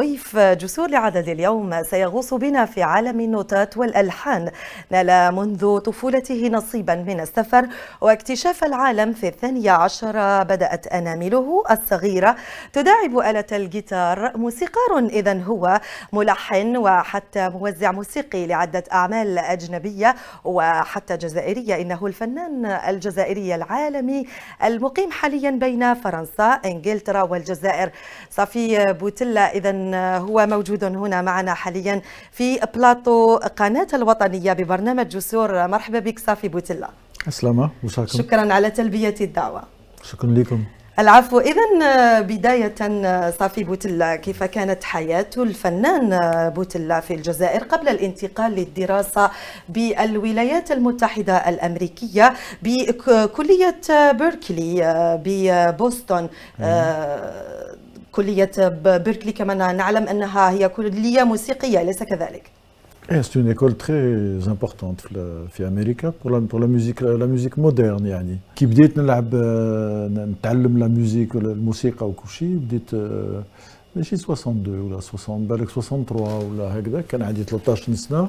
ضيف جسور لعدد اليوم سيغوص بنا في عالم النوتات والألحان نال منذ طفولته نصيبا من السفر واكتشاف العالم في الثانية عشرة بدأت أنامله الصغيرة تداعب آلة الجيتار موسيقار إذا هو ملحن وحتى موزع موسيقي لعدة أعمال أجنبية وحتى جزائرية إنه الفنان الجزائري العالمي المقيم حاليا بين فرنسا إنجلترا والجزائر صفي بوتلا إذا هو موجود هنا معنا حاليا في بلاطو قناة الوطنية ببرنامج جسور مرحبا بك صافي بوتلا أسلامة مساكم شكرا على تلبية الدعوة شكرا لكم العفو اذا بدايه صافي بوتلا كيف كانت حياه الفنان بوتلا في الجزائر قبل الانتقال للدراسه بالولايات المتحده الامريكيه بكليه بيركلي ببوسطن كلية بيركلي كما نعلم أنها هي كلية موسيقية ليس كذلك؟ إيه، C'est une école très importante في امريكا pour la, pour la musique la, musique moderne يعني كي بديت نلعب نتعلم لا موزيك الموسيقى وكل شيء بديت آه، ماشي 62 ولا 60 بالك 63 ولا هكذا كان عندي 13 سنه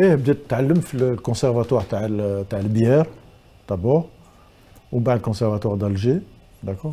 ايه بديت نتعلم في الكونسيرفاتوار تاع تاع البيير دابور ومن بعد الكونسيرفاتوار دالجي داكور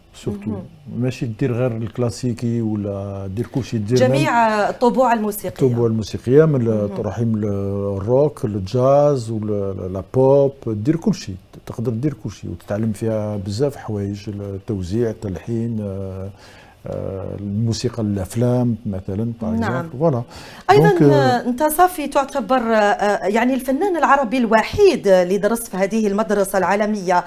سورتو mhm. ماشي دير غير الكلاسيكي ولا دير كلشي دير جميع الطبوع الموسيقيه الطبوع الموسيقيه من تروحي الروك الجاز ولا بوب دير كلشي تقدر دير كلشي وتتعلم فيها بزاف حوايج التوزيع التلحين آه، الموسيقى الافلام مثلا نعم ولا. ايضا آه، انت صافي تعتبر آه، آه، يعني الفنان العربي الوحيد اللي درست في هذه المدرسه العالميه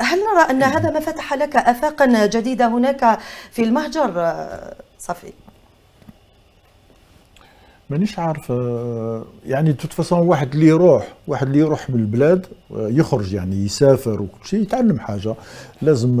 هل نرى ان هذا ما فتح لك افاقا جديده هناك في المهجر صافي مانيش عارف يعني تتفصل واحد اللي يروح واحد اللي يروح من البلاد يخرج يعني يسافر وكل شيء يتعلم حاجه لازم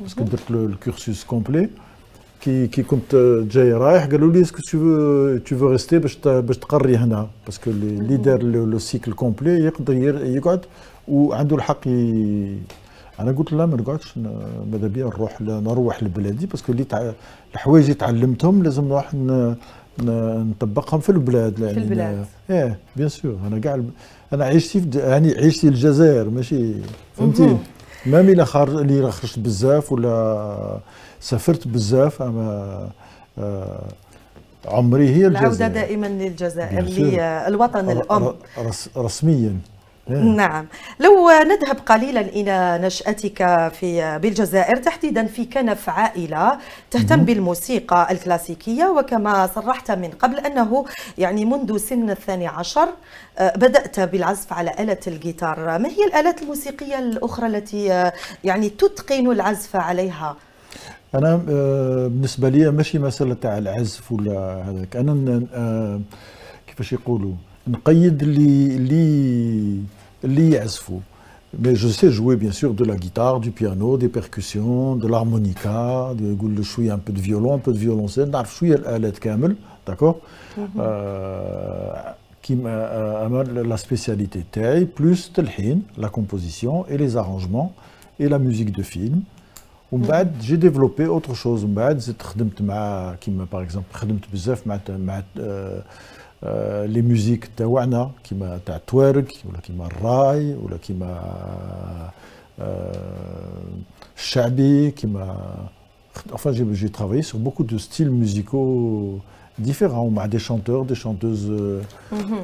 باسكو درت لو كورسوس كومبلي كي كي كنت جاي رايح قالوا لي اسكو تو تو فو ريستي باش باش تقري هنا باسكو اللي دار لو سيكل كومبلي يقدر يقعد وعنده الحق ي... انا قلت لا ما نقعدش ماذا بيا نروح نروح لبلادي باسكو اللي تع... الحوايج اللي تعلمتهم لازم نروح ن... نطبقهم في البلاد في البلاد ايه بيان سور انا كاع انا عشتي يعني عشتي الجزائر ماشي فهمتي مام الا اللي خرجت بزاف ولا سافرت بزاف اما آه عمري هي الجزائر العودة دائما للجزائر للوطن آه، الأم رسميا إيه. نعم لو نذهب قليلا إلى نشأتك في بالجزائر تحديدا في كنف عائلة تهتم بالموسيقى الكلاسيكية وكما صرحت من قبل أنه يعني منذ سن الثاني عشر آه، بدأت بالعزف على آلة الجيتار ما هي الآلات الموسيقية الأخرى التي آه، يعني تتقن العزف عليها؟ أنا آه، بالنسبة لي ماشي مسألة تاع العزف ولا هذاك أنا كيفاش يقولوا Mais je sais jouer bien sûr de la guitare, du piano, des percussions, de l'harmonica, un peu de violon, un peu de violoncelle, je suis camel, d'accord mhm. euh, Qui euh, la spécialité taille, plus la composition et les arrangements et la musique de film. Mhm. j'ai développé autre chose. J'ai travaillé par exemple, euh, les musiques de Tawana qui m'a t'a t'werg, qui m'a raï, ou qui m'a euh, shabi, qui Enfin, j'ai travaillé sur beaucoup de styles musicaux. ديفيرون مع دي شانتور دي شانتوز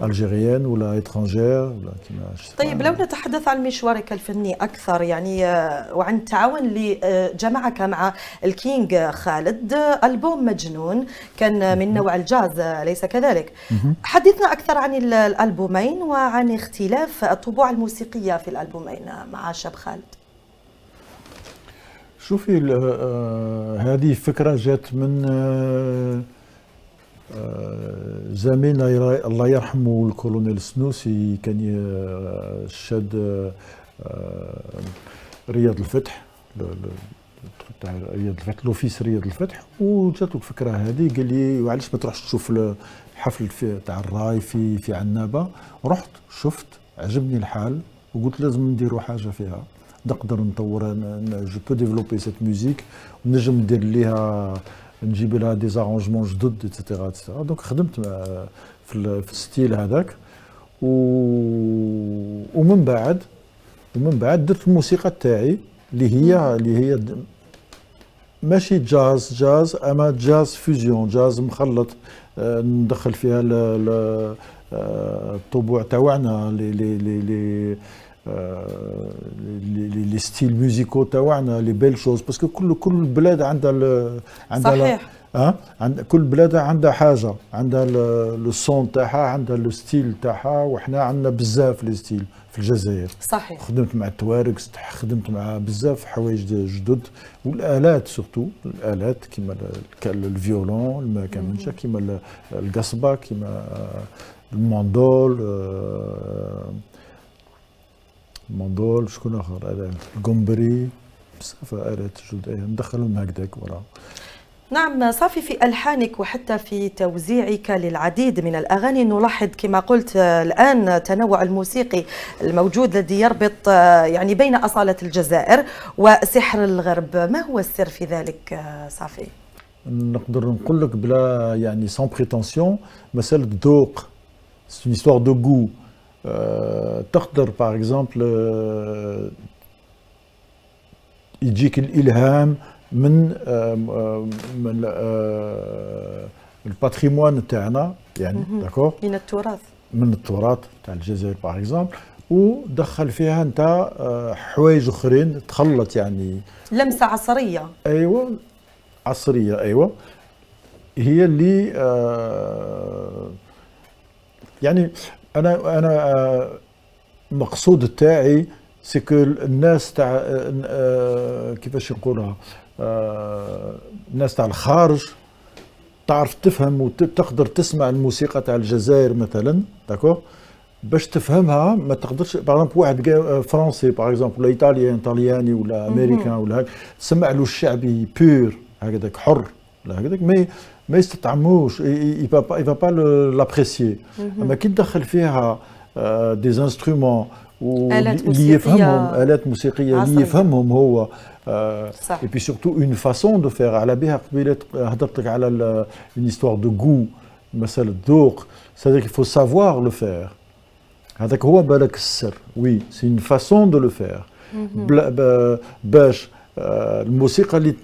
الجيريان ولا étrangères ولا كيما طيب لو نتحدث عن مشوارك الفني اكثر يعني آه، وعن التعاون اللي آه، جمعك مع الكينج خالد البوم مجنون كان من نوع الجاز آه، ليس كذلك حدثنا اكثر عن الالبومين وعن اختلاف الطبوع الموسيقيه في الالبومين مع شاب خالد شوفي هذه فكره جات من زميلنا الله يرحمه الكولونيل السنوسي كان شاد رياض الفتح تاع رياض الفتح لوفيس رياض الفتح وجاتو الفكره هذه قال لي وعلاش ما تروحش تشوف الحفل تاع الراي في في عنابه رحت شفت عجبني الحال وقلت لازم نديروا حاجه فيها نقدر نطور جو بو ديفلوبي سيت ميوزيك ونجم ندير ليها نجيب لها دي زارونجمون جدد اتسيتيرا اتسيتيرا دونك خدمت في, الستيل هذاك و... ومن بعد ومن بعد درت الموسيقى تاعي اللي هي اللي هي ماشي جاز جاز اما جاز فيزيون جاز مخلط آه، ندخل فيها آه، الطبوع تاعنا لي لي لي لي آه، لي ستيل ميوزيكو تاعنا لي بيل شوز باسكو كل كل بلاد عندها ال عندها صحيح اه عند كل بلاد عندها حاجه عندها لو سون تاعها عندها لو ستيل تاعها وحنا عندنا بزاف لي ستيل في الجزائر صحيح خدمت مع التوارك خدمت مع بزاف حوايج جدد والالات سورتو الالات كيما الفيولون ما كملش كيما القصبه كيما الماندول آه, آه، مندول شكون اخر قال القنبري بصفه قالت جود ايام دخلهم هكذاك ورا نعم صافي في ألحانك وحتى في توزيعك للعديد من الأغاني نلاحظ كما قلت الآن تنوع الموسيقي الموجود الذي يربط يعني بين أصالة الجزائر وسحر الغرب ما هو السر في ذلك صافي؟ نقدر نقول لك بلا يعني سون بريتونسيون مسألة ذوق سي دو غو Euh, تقدر باغ اكزومبل euh, يجيك الالهام من آه، آه، من آه، الباتريمون تاعنا يعني داكور من التراث من التراث تاع الجزائر باغ اكزومبل ودخل فيها انت حوايج اخرين تخلط يعني لمسه عصريه ايوه عصريه ايوه هي اللي يعني انا انا آه، المقصود تاعي سكو الناس تاع آه، آه، كيفاش نقولها الناس تاع الخارج تعرف تفهم وتقدر تسمع الموسيقى تاع الجزائر مثلا داكو باش تفهمها ما تقدرش باغ واحد فرنسي باغ اكزومبل ولا ايطاليان ايطالياني ولا امريكان ولا هكا تسمع له الشعبي بور هكذاك حر mais mais c'est un mouche il va pas il va pas l'apprécier mhm. mais qui دخل فيها des instruments ou اللي femmes آلات موسيقية اللي يفهمهم هو صح. et puis surtout une façon de faire على بها قبيلة هضرت une histoire de goût celle d'or c'est-à-dire qu'il faut savoir le faire هذاك هو بالك السر oui c'est une façon de le faire باش mhm. آه، الموسيقى اللي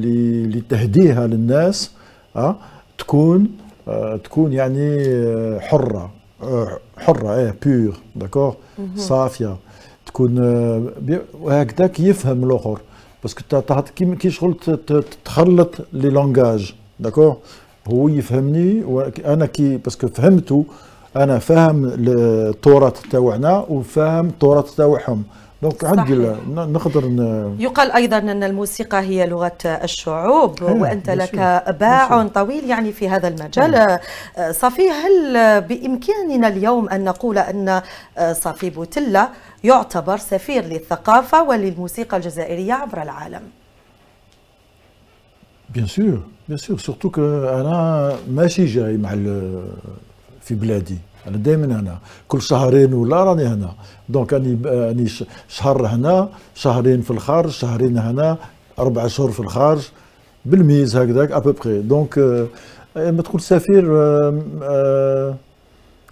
اللي تهديها للناس أه تكون آه، تكون يعني آه، حره حره ايه بيور داكور صافيه تكون وهكذا كيفهم الاخر باسكو كي شغل تخلط لي لونغاج داكور هو يفهمني وانا كي باسكو فهمته انا فاهم التراث تاعنا وفاهم التراث تاعهم دونك عندي نقدر ن... يقال ايضا ان الموسيقى هي لغه الشعوب إيه، وانت لك باع طويل يعني في هذا المجال إيه. آه، صافي هل بامكاننا اليوم ان نقول ان آه، صافي بوتله يعتبر سفير للثقافه وللموسيقى الجزائريه عبر العالم بيان سور بيان سور سورتو انا ماشي جاي مع في بلادي انا دائما هنا كل شهرين ولا راني هنا دونك راني راني شهر هنا شهرين في الخارج شهرين هنا اربع شهور في الخارج بالميز هكذاك ابوبخي دونك آه، ما تقول سفير آه، آه،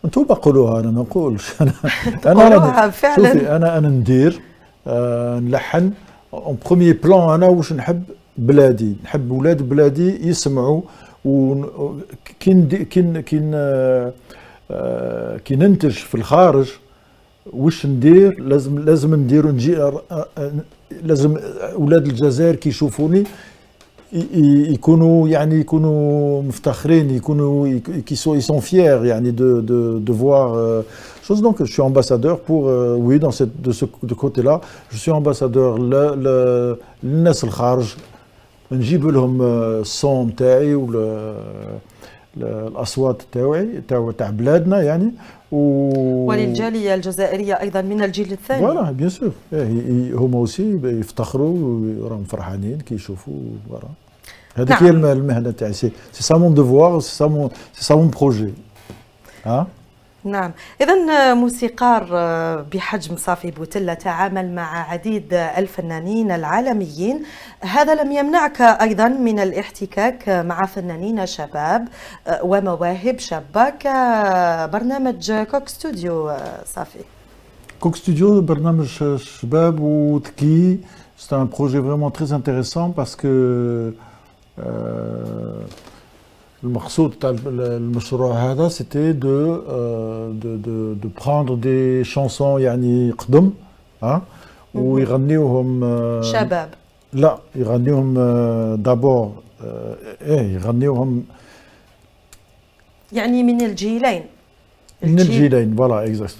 انتم قولوها انا ما نقولش انا انا فعلا شوفي انا انا ندير أه نلحن اون بروميي بلان انا واش نحب بلادي نحب ولاد بلادي يسمعوا وكي كي كي آه، كي ننتج في الخارج وش ندير لازم لازم ندير نجي آه، آه، لازم اولاد الجزائر كي يشوفوني يكونوا يعني يكونوا مفتخرين يكونوا كي سو سون فيير يعني دو دو دو فوار شوز دونك جو suis ambassadeur pour oui dans cette de ce de côté là je suis للناس الخارج نجيب لهم الصوم تاعي ولا الاصوات تاوعي تاع بلادنا يعني و... وللجاليه الجزائريه ايضا من الجيل الثاني فوالا بيان سور إيه، هما اوسي يفتخروا وراهم فرحانين كي يشوفوا فوالا هذيك نعم. هي المهنه تاعي سي سا مون ديفوار سي سا مون بروجي ها نعم إذا آه، موسيقار آه، بحجم صافي بوتلة تعامل مع عديد آه، الفنانين العالميين هذا لم يمنعك أيضا من الاحتكاك مع فنانين شباب ومواهب شابة كبرنامج كوك ستوديو صافي كوك ستوديو برنامج شباب وذكي C'est un projet vraiment très intéressant parce que euh, Le but de c'était euh, de prendre des chansons, yani à des chansons où ils ramenaient d'abord... Ils des deux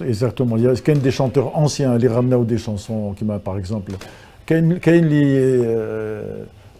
exactement. Il y des chanteurs anciens qui des chansons, par exemple. Euh،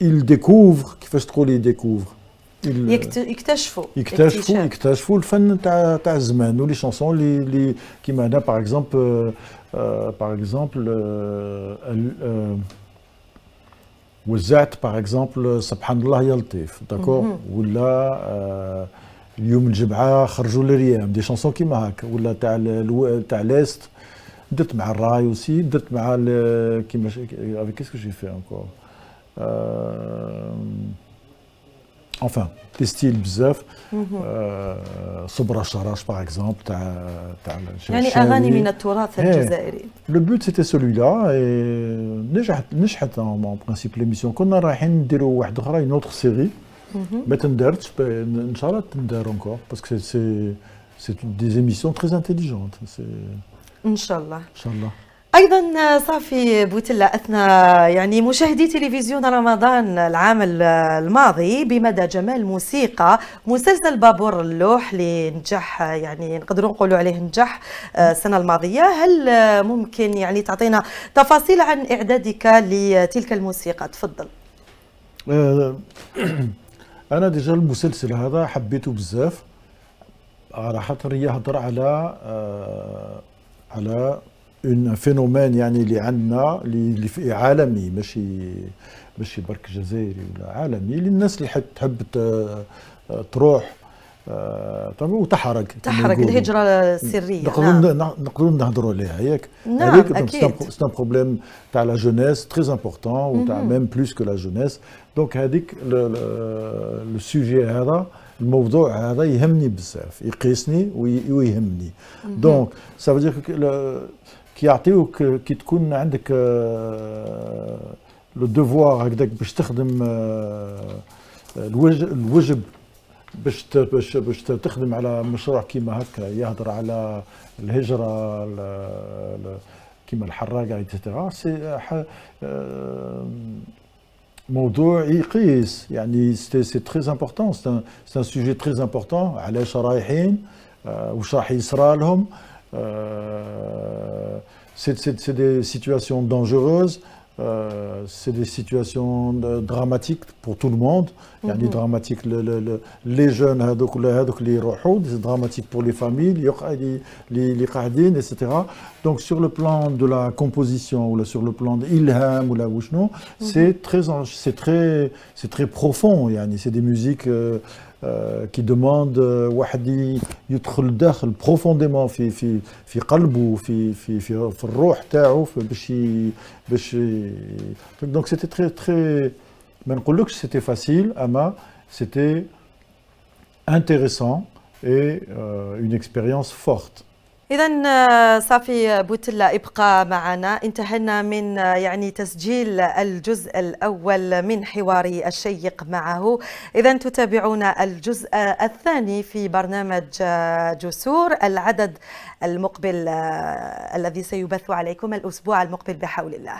il découvre qui fait stroll les découvrent il iktachfou iktachfou ktafoul f'n ta ta zman ou les chansons qui li comme par exemple par exemple un euh par exemple euh, euh, subhanallah yaltif d'accord mhm. ou là euh leum djebba a des chansons comme haka ou la ta ta list drt m'a raï aussi drt m'a comme avec qu'est-ce que j'ai fait encore euh, enfin, des styles bizarres, euh, Sobra par exemple, eh, le but c'était celui-là, et nous pas en principe l'émission, qu'on a une autre série, mhm. mais nous avons fait encore, parce que c'est des émissions très intelligentes. Inch'Allah. Inch'Allah. ايضا صافي بوتلا اثنى يعني مشاهدي تلفزيون رمضان العام الماضي بمدى جمال موسيقى مسلسل بابور اللوح اللي نجح يعني نقدروا نقولوا عليه نجح آه، السنه الماضيه هل ممكن يعني تعطينا تفاصيل عن اعدادك لتلك الموسيقى تفضل آه، انا ديجا المسلسل هذا حبيته بزاف على خاطر آه، يهضر على على اون فينومين يعني اللي عندنا اللي عالمي ماشي ماشي برك جزائري ولا عالمي اللي الناس اللي تحب تروح طبعا وتحرق تحرق الهجره السريه نقدروا نقدروا نهضروا عليها ياك نعم اكيد سي ان بروبليم تاع لا جونيس تري امبورتون وتاع ميم بلوس كو لا جونيس دونك هذيك لو سوجي هذا الموضوع هذا يهمني بزاف يقيسني ويهمني دونك سافو دير كيعطيوك كي تكون عندك لو آه، دوفوار هكذاك باش تخدم آه، الوجب, الوجب باش باش باش تخدم على مشروع كيما هكا يهضر على الهجره كيما الحراقه ايتترا آه، سي موضوع يقيس يعني سي تري امبورتون سي ان سوجي تري امبورتون علاش رايحين واش راح يصرى لهم Euh, c'est des situations dangereuses. Euh, c'est des situations dramatiques pour tout le monde. y y mhm. dramatique, le, le, le, les jeunes, c'est dramatique pour les familles, les, les etc. Donc sur le plan de la composition ou sur le plan de ilham ou la wushno, mhm. c'est très, très profond. C'est des musiques... Euh, euh, qui demande euh, wahdi profondément fi fi fi qalbu fi fi fi donc c'était très très mais que c'était facile ama c'était intéressant et euh, une expérience forte إذا صافي بوتلا ابقى معنا انتهينا من يعني تسجيل الجزء الأول من حواري الشيق معه إذا تتابعون الجزء الثاني في برنامج جسور العدد المقبل الذي سيبث عليكم الأسبوع المقبل بحول الله